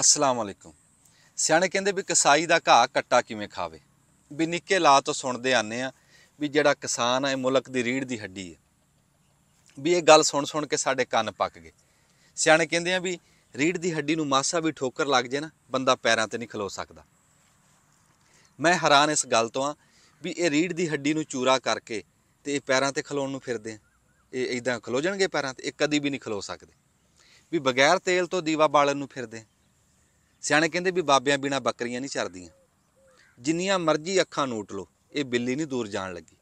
ਅਸਲਾਮ ਅਲੈਕੁਮ ਸਿਆਣੇ ਕਹਿੰਦੇ ਵੀ ਕਸਾਈ ਦਾ ਘਾਹ ਕੱਟਾ ਕਿਵੇਂ ਖਾਵੇ ਵੀ ਨਿੱਕੇ ਲਾ ਤੋਂ ਸੁਣਦੇ ਆਨੇ ਆ ਵੀ ਜਿਹੜਾ ਕਿਸਾਨ ਹੈ ਮੁਲਕ ਦੀ ਰੀੜ ਦੀ ਹੱਡੀ ਹੈ ਵੀ ਇਹ ਗੱਲ ਸੁਣ ਸੁਣ ਕੇ ਸਾਡੇ ਕੰਨ ਪੱਕ ਗਏ ਸਿਆਣੇ ਕਹਿੰਦੇ ਆ ਵੀ ਰੀੜ ਦੀ ਹੱਡੀ ਨੂੰ ਮਾਸਾ ਵੀ ਠੋਕਰ ਲੱਗ ਜੇ ਨਾ ਬੰਦਾ ਪੈਰਾਂ ਤੇ ਨਹੀਂ ਖਲੋ ਸਕਦਾ ਮੈਂ ਹੈਰਾਨ ਇਸ ਗੱਲ ਤੋਂ ਆ ਵੀ ਇਹ ਰੀੜ ਦੀ ਹੱਡੀ ਨੂੰ ਚੂਰਾ ਕਰਕੇ ਤੇ ਇਹ ਪੈਰਾਂ ਤੇ ਖਲੋਣ ਨੂੰ ਫਿਰਦੇ ਆ ਇਹ ਇਦਾਂ ਖਲੋ ਜਾਣਗੇ ਪੈਰਾਂ ਤੇ ਇਹ ਕਦੀ ਵੀ ਨਹੀਂ ਖਲੋ ਸਕਦੇ ਵੀ ਬਗੈਰ ਤੇਲ ਤੋਂ ਦੀਵਾ ਬਾਲਣ ਨੂੰ ਫਿਰਦੇ ਸਿਆਣੇ ਕਹਿੰਦੇ ਵੀ ਬਾਬਿਆਂ ਬਿਨਾ ਬੱਕਰੀਆਂ ਨਹੀਂ ਚਰਦੀਆਂ ਜਿੰਨੀਆਂ ਮਰਜ਼ੀ ਅੱਖਾਂ ਨੋਟ ਲੋ ਇਹ ਬਿੱਲੀ ਨਹੀਂ ਦੂਰ ਜਾਣ ਲੱਗੀ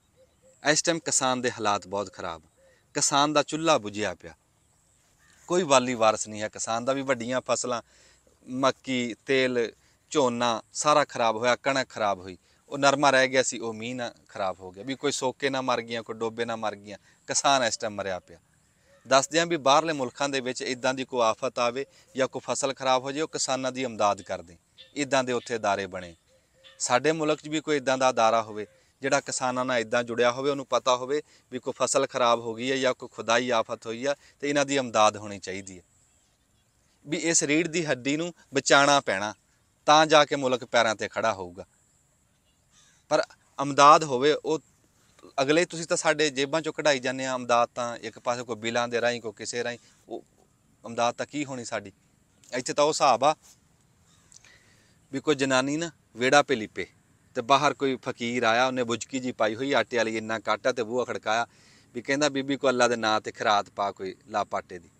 ਇਸ ਟਾਈਮ ਕਿਸਾਨ ਦੇ ਹਾਲਾਤ ਬਹੁਤ ਖਰਾਬ ਕਿਸਾਨ ਦਾ ਚੁੱਲ੍ਹਾ ਬੁਝਿਆ ਪਿਆ ਕੋਈ ਵਾਲੀ ਵਾਰਸ ਨਹੀਂ ਹੈ ਕਿਸਾਨ ਦਾ ਵੀ ਵੱਡੀਆਂ ਫਸਲਾਂ ਮੱਕੀ ਤੇਲ ਝੋਨਾ ਸਾਰਾ ਖਰਾਬ ਹੋਇਆ ਕਣਕ ਖਰਾਬ ਹੋਈ ਉਹ ਨਰਮਾ ਰਹਿ ਗਿਆ ਸੀ ਉਹ ਮੀਂਹ ਨਾਲ ਖਰਾਬ ਹੋ ਗਿਆ ਵੀ ਕੋਈ ਸੋਕੇ ਨਾ ਮਰ ਗਈਆਂ ਕੋਈ ਡੋਬੇ ਨਾ ਮਰ ਗਈਆਂ ਕਿਸਾਨ ਇਸ ਟਾਈਮ ਮਰਿਆ ਪਿਆ ਦੱਸਦੇ ਆਂ ਵੀ ਬਾਹਰਲੇ ਮੁਲਕਾਂ ਦੇ ਵਿੱਚ ਇਦਾਂ ਦੀ ਕੋਈ ਆਫਤ ਆਵੇ ਜਾਂ ਕੋਈ ਫਸਲ ਖਰਾਬ ਹੋ ਜਾਏ ਉਹ ਕਿਸਾਨਾਂ ਦੀ امداد ਕਰਦੇ ਇਦਾਂ ਦੇ ਉੱਥੇ ادارے ਬਣੇ ਸਾਡੇ ਮੁਲਕ 'ਚ ਵੀ ਕੋਈ ਇਦਾਂ ਦਾ ادارہ ਹੋਵੇ ਜਿਹੜਾ ਕਿਸਾਨਾਂ ਨਾਲ ਇਦਾਂ ਜੁੜਿਆ ਹੋਵੇ ਉਹਨੂੰ ਪਤਾ ਹੋਵੇ ਵੀ ਕੋਈ ਫਸਲ ਖਰਾਬ ਹੋ ਗਈ ਹੈ ਜਾਂ ਕੋਈ ਖੁਦਾਈ ਆਫਤ ਹੋਈ ਆ ਤੇ ਇਹਨਾਂ ਦੀ امداد ਹੋਣੀ ਚਾਹੀਦੀ ਹੈ ਵੀ ਇਸ ਰੀੜ ਦੀ ਹੱਡੀ ਨੂੰ ਬਚਾਣਾ ਪੈਣਾ ਤਾਂ ਜਾ ਕੇ ਮੁਲਕ ਪੈਰਾਂ ਤੇ ਖੜਾ ਹੋਊਗਾ ਪਰ امداد ਹੋਵੇ ਉਹ ਅਗਲੇ ਤੁਸੀਂ ਤਾਂ ਸਾਡੇ ਜੇਬਾਂ ਚੋਂ ਕਢਾਈ ਜਾਂਦੇ ਆ ਅਮਦਾਦ ਤਾਂ ਇੱਕ ਪਾਸੇ ਕੋਈ ਬਿਲਾਂ ਦੇ ਰਾਈ ਕੋ ਕਿਸੇ ਰਾਈ ਉਹ ਅਮਦਾਦ ਤਾਂ ਕੀ ਹੋਣੀ ਸਾਡੀ ਇੱਥੇ ਤਾਂ ਉਹ ਹਿਸਾਬ ਆ ਵੀ ਕੋਈ ਜਨਾਨੀ ਨਾ ਵੇੜਾ ਪੇ ਲੀਪੇ ਤੇ ਬਾਹਰ ਕੋਈ ਫਕੀਰ ਆਇਆ ਉਹਨੇ ਬੁਜਕੀ ਜੀ ਪਾਈ ਹੋਈ ਆਟੇ ਵਾਲੀ ਇੰਨਾ ਕਾਟਾ ਤੇ ਬੂਹਾ ਖੜਕਾਇਆ ਵੀ ਕਹਿੰਦਾ ਬੀਬੀ ਕੋ ਅੱਲਾ ਦੇ ਨਾਂ ਤੇ ਖਰਾਤ ਪਾ ਕੋਈ ਲਾ ਪਾਟੇ ਦੀ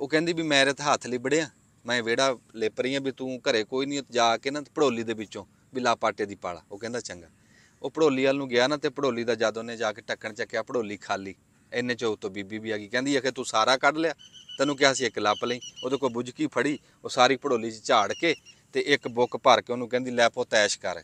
ਉਹ ਕਹਿੰਦੀ ਵੀ ਮੈਂ ਤਾਂ ਹੱਥ ਲਿਬੜਿਆ ਮੈਂ ਵੇੜਾ ਲਿਪ ਰਹੀ ਆ ਵੀ ਤੂੰ ਘਰੇ ਕੋਈ ਨਹੀਂ ਜਾ ਕੇ ਨਾ ਪੜੋਲੀ ਦੇ ਵਿੱਚੋਂ ਵੀ ਲਾ ਪਾਟੇ ਦੀ ਪਾਲਾ ਉਹ ਕਹਿੰਦਾ ਚੰਗਾ ਉਹ ਪੜੋਲੀ ਵਾਲ ਨੂੰ ਗਿਆ ਨਾ ਤੇ ਪੜੋਲੀ ਦਾ ਜਦ ਉਹਨੇ ਜਾ ਕੇ ਟੱਕਣ ਚੱਕਿਆ ਪੜੋਲੀ ਖਾਲੀ ਇੰਨੇ ਚੋਂ ਤੋਂ ਬੀਬੀ ਵੀ ਆ ਗਈ ਕਹਿੰਦੀ ਅਖੇ ਤੂੰ ਸਾਰਾ ਕੱਢ ਲਿਆ ਤੈਨੂੰ ਕਿਹਾ ਸੀ ਇੱਕ ਲੱਪ ਲਈ ਉਹਦੇ ਕੋਲ ਬੁਝਕੀ ਫੜੀ ਉਹ ਸਾਰੀ ਪੜੋਲੀ 'ਚ ਝਾੜ ਕੇ ਤੇ ਇੱਕ ਬੁੱਕ ਭਰ ਕੇ ਉਹਨੂੰ ਕਹਿੰਦੀ ਲੈ ਪੋ ਤੈਸ਼ ਕਰ